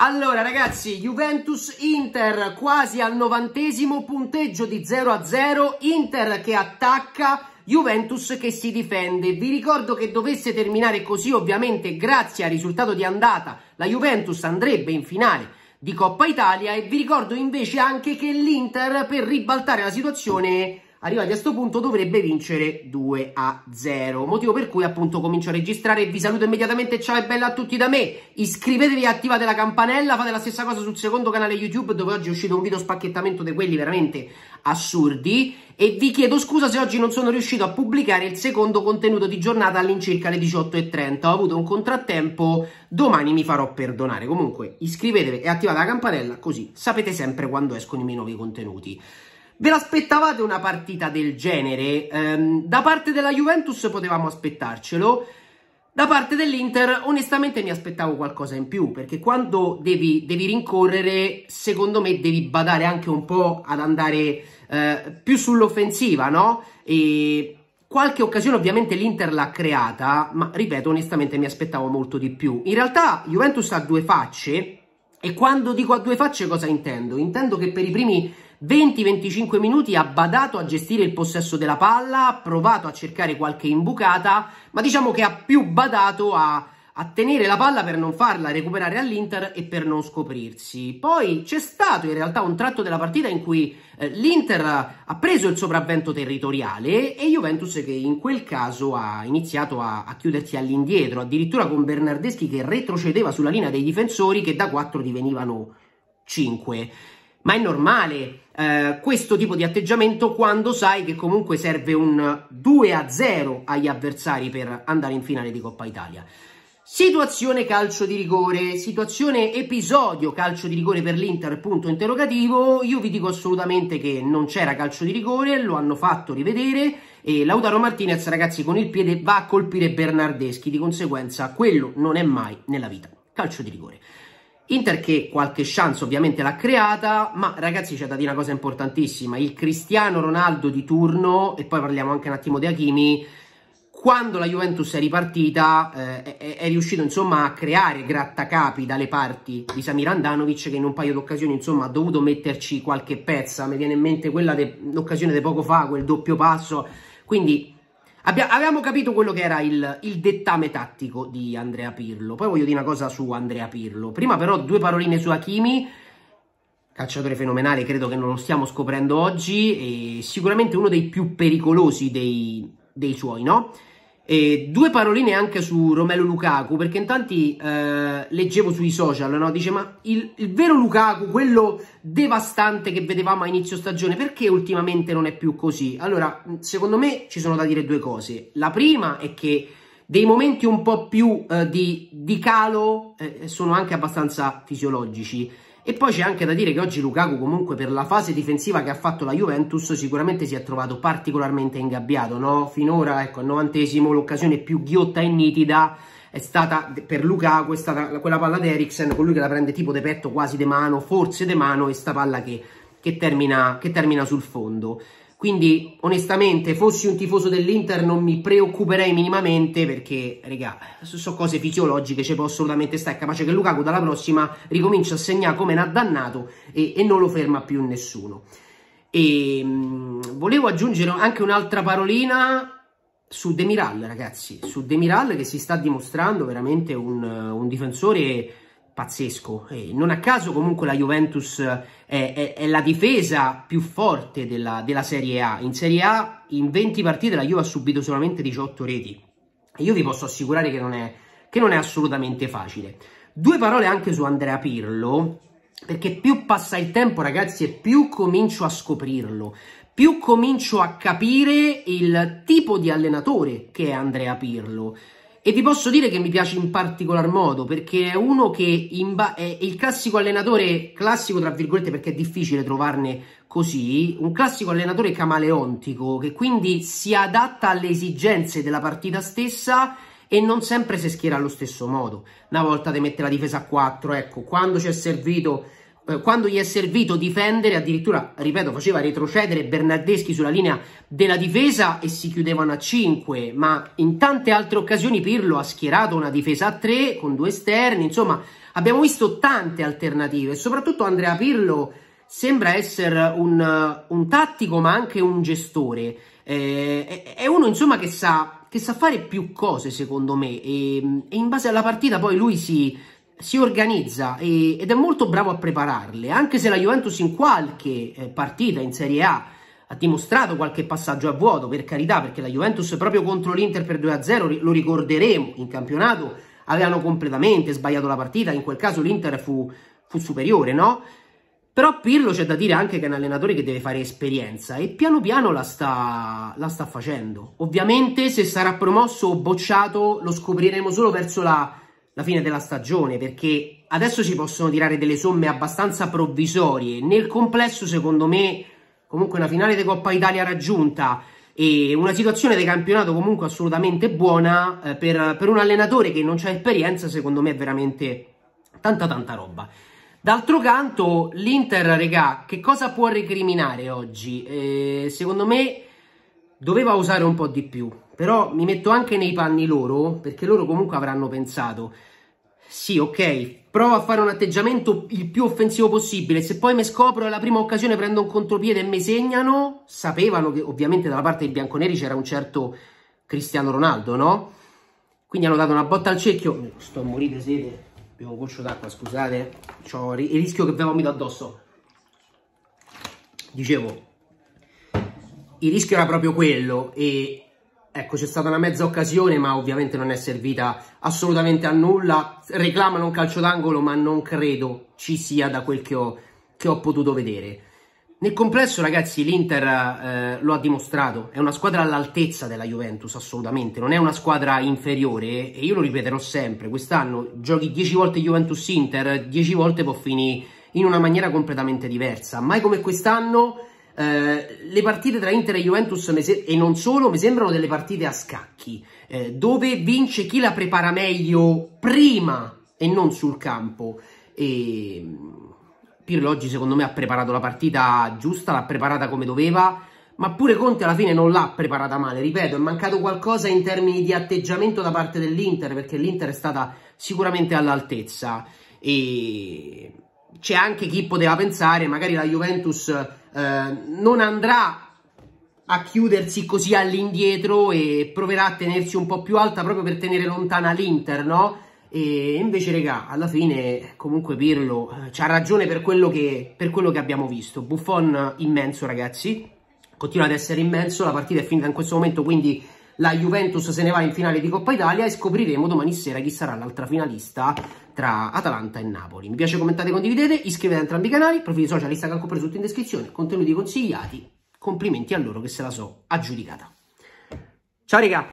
Allora ragazzi, Juventus-Inter quasi al novantesimo punteggio di 0 a 0, Inter che attacca, Juventus che si difende. Vi ricordo che dovesse terminare così ovviamente grazie al risultato di andata, la Juventus andrebbe in finale di Coppa Italia e vi ricordo invece anche che l'Inter per ribaltare la situazione arrivati a questo punto dovrebbe vincere 2 a 0, motivo per cui appunto comincio a registrare vi saluto immediatamente, ciao e bella a tutti da me, iscrivetevi, attivate la campanella, fate la stessa cosa sul secondo canale YouTube dove oggi è uscito un video spacchettamento di quelli veramente assurdi e vi chiedo scusa se oggi non sono riuscito a pubblicare il secondo contenuto di giornata all'incirca alle 18.30, ho avuto un contrattempo, domani mi farò perdonare, comunque iscrivetevi e attivate la campanella così sapete sempre quando escono i miei nuovi contenuti. Ve l'aspettavate una partita del genere? Ehm, da parte della Juventus potevamo aspettarcelo, da parte dell'Inter onestamente mi aspettavo qualcosa in più, perché quando devi, devi rincorrere, secondo me devi badare anche un po' ad andare eh, più sull'offensiva, no? E qualche occasione ovviamente l'Inter l'ha creata, ma ripeto onestamente mi aspettavo molto di più. In realtà Juventus ha due facce, e quando dico a due facce cosa intendo? Intendo che per i primi 20-25 minuti ha badato a gestire il possesso della palla, ha provato a cercare qualche imbucata, ma diciamo che ha più badato a, a tenere la palla per non farla recuperare all'Inter e per non scoprirsi. Poi c'è stato in realtà un tratto della partita in cui eh, l'Inter ha preso il sopravvento territoriale e Juventus che in quel caso ha iniziato a, a chiudersi all'indietro, addirittura con Bernardeschi che retrocedeva sulla linea dei difensori che da 4 divenivano 5 ma è normale eh, questo tipo di atteggiamento quando sai che comunque serve un 2 a 0 agli avversari per andare in finale di Coppa Italia. Situazione calcio di rigore, situazione episodio calcio di rigore per l'Inter, punto interrogativo, io vi dico assolutamente che non c'era calcio di rigore, lo hanno fatto rivedere e Lautaro Martinez ragazzi con il piede va a colpire Bernardeschi, di conseguenza quello non è mai nella vita, calcio di rigore. Inter che qualche chance ovviamente l'ha creata, ma ragazzi c'è da dire una cosa importantissima, il Cristiano Ronaldo di turno, e poi parliamo anche un attimo di Hakimi, quando la Juventus è ripartita eh, è, è, riuscito insomma a creare grattacapi dalle parti di Samir Andanovic che in un paio d'occasioni insomma ha dovuto metterci qualche pezza, mi viene in mente quella dell'occasione di poco fa, quel doppio passo, quindi Abbia, avevamo capito quello che era il, il, dettame tattico di Andrea Pirlo. Poi voglio dire una cosa su Andrea Pirlo. Prima però due paroline su Hakimi, calciatore fenomenale, credo che non lo stiamo scoprendo oggi, e sicuramente uno dei più pericolosi dei, dei suoi, no? E due paroline anche su Romelu Lukaku, perché in tanti eh, leggevo sui social, no? Dice, ma il, il, vero Lukaku, quello devastante che vedevamo a inizio stagione, perché ultimamente non è più così? Allora, secondo me ci sono da dire due cose. La prima è che dei momenti un po' più eh, di, di, calo eh, sono anche abbastanza fisiologici. E poi c'è anche da dire che oggi Lukaku comunque per la fase difensiva che ha fatto la Juventus sicuramente si è trovato particolarmente ingabbiato, no? Finora, ecco, al novantesimo l'occasione più ghiotta e nitida è stata per Lukaku, è stata quella palla di Eriksen, colui che la prende tipo de petto, quasi de mano, forse de mano, e sta palla che, che, termina, che termina sul fondo. Quindi, onestamente, fossi un tifoso dell'Inter non mi preoccuperei minimamente perché, regà, sono cose fisiologiche, ci può assolutamente stare. È capace che Lukaku dalla prossima ricomincia a segnare come un dannato e, e non lo ferma più nessuno. E ehm, mh, volevo aggiungere anche un'altra parolina su Demiral, ragazzi. Su Demiral che si sta dimostrando veramente un, un difensore pazzesco. E eh, non a caso comunque la Juventus eh, è, è, è la difesa più forte della, della, Serie A. In Serie A in 20 partite la Juve ha subito solamente 18 reti. E io vi posso assicurare che non è, che non è assolutamente facile. Due parole anche su Andrea Pirlo, perché più passa il tempo ragazzi e più comincio a scoprirlo, più comincio a capire il tipo di allenatore che è Andrea Pirlo. E vi posso dire che mi piace in particolar modo perché è uno che è il classico allenatore, classico tra virgolette perché è difficile trovarne così, un classico allenatore camaleontico che quindi si adatta alle esigenze della partita stessa e non sempre si schiera allo stesso modo. Una volta ti mette la difesa a 4, ecco, quando ci è servito eh, quando gli è servito difendere, addirittura, ripeto, faceva retrocedere Bernardeschi sulla linea della difesa e si chiudevano a 5, ma in tante altre occasioni Pirlo ha schierato una difesa a 3 con due esterni, insomma, abbiamo visto tante alternative e soprattutto Andrea Pirlo sembra essere un, un tattico ma anche un gestore, eh, è uno insomma che sa, che sa, fare più cose secondo me e, e in base alla partita poi lui si si organizza e, ed è molto bravo a prepararle, anche se la Juventus in qualche eh, partita in Serie A ha dimostrato qualche passaggio a vuoto, per carità, perché la Juventus proprio contro l'Inter per 2-0, lo ricorderemo, in campionato avevano completamente sbagliato la partita, in quel caso l'Inter fu, fu superiore, no? Però Pirlo c'è da dire anche che è un allenatore che deve fare esperienza e piano piano la sta, la sta facendo. Ovviamente se sarà promosso o bocciato lo scopriremo solo verso la la fine della stagione perché adesso si possono tirare delle somme abbastanza provvisorie. Nel complesso, secondo me, comunque una finale di Coppa Italia raggiunta e una situazione di campionato comunque assolutamente buona eh, per, per, un allenatore che non c'è esperienza, secondo me è veramente tanta tanta roba. D'altro canto, l'Inter, regà, che cosa può recriminare oggi? Eh, secondo me doveva usare un po' di più, però mi metto anche nei panni loro, perché loro comunque avranno pensato, sì ok, provo a fare un atteggiamento il più offensivo possibile, se poi mi scopro alla prima occasione prendo un contropiede e mi segnano, sapevano che ovviamente dalla parte dei bianconeri c'era un certo Cristiano Ronaldo, no? Quindi hanno dato una botta al cerchio, oh, sto a morire di sete, abbiamo un goccio d'acqua, scusate, ho il rischio che ve vomito addosso. Dicevo, il rischio era proprio quello e ecco c'è stata una mezza occasione ma ovviamente non è servita assolutamente a nulla reclamano un calcio d'angolo ma non credo ci sia da quel che ho, che ho potuto vedere nel complesso ragazzi l'Inter eh, lo ha dimostrato è una squadra all'altezza della Juventus assolutamente non è una squadra inferiore e io lo ripeterò sempre quest'anno giochi 10 volte Juventus-Inter 10 volte può finire in una maniera completamente diversa mai come quest'anno eh, le partite tra Inter e Juventus e non solo mi sembrano delle partite a scacchi, eh, dove vince chi la prepara meglio prima e non sul campo. E mm, Pirlo oggi secondo me ha preparato la partita giusta, l'ha preparata come doveva, ma pure Conte alla fine non l'ha preparata male, ripeto, è mancato qualcosa in termini di atteggiamento da parte dell'Inter, perché l'Inter è stata sicuramente all'altezza e c'è anche chi poteva pensare, magari la Juventus eh, non andrà a chiudersi così all'indietro e proverà a tenersi un po' più alta proprio per tenere lontana l'Inter, no? E invece, regà, alla fine comunque Pirlo eh, c'ha ragione per quello, che, per quello che abbiamo visto. Buffon immenso, ragazzi. Continua ad essere immenso, la partita è finita in questo momento, quindi la Juventus se ne va in finale di Coppa Italia e scopriremo domani sera chi sarà l'altra finalista tra Atalanta e Napoli. Mi piace, commentate, condividete, iscrivetevi a entrambi i canali, profili social, Instagram, compre tutto in descrizione, contenuti consigliati, complimenti a loro che se la so aggiudicata. Ciao raga!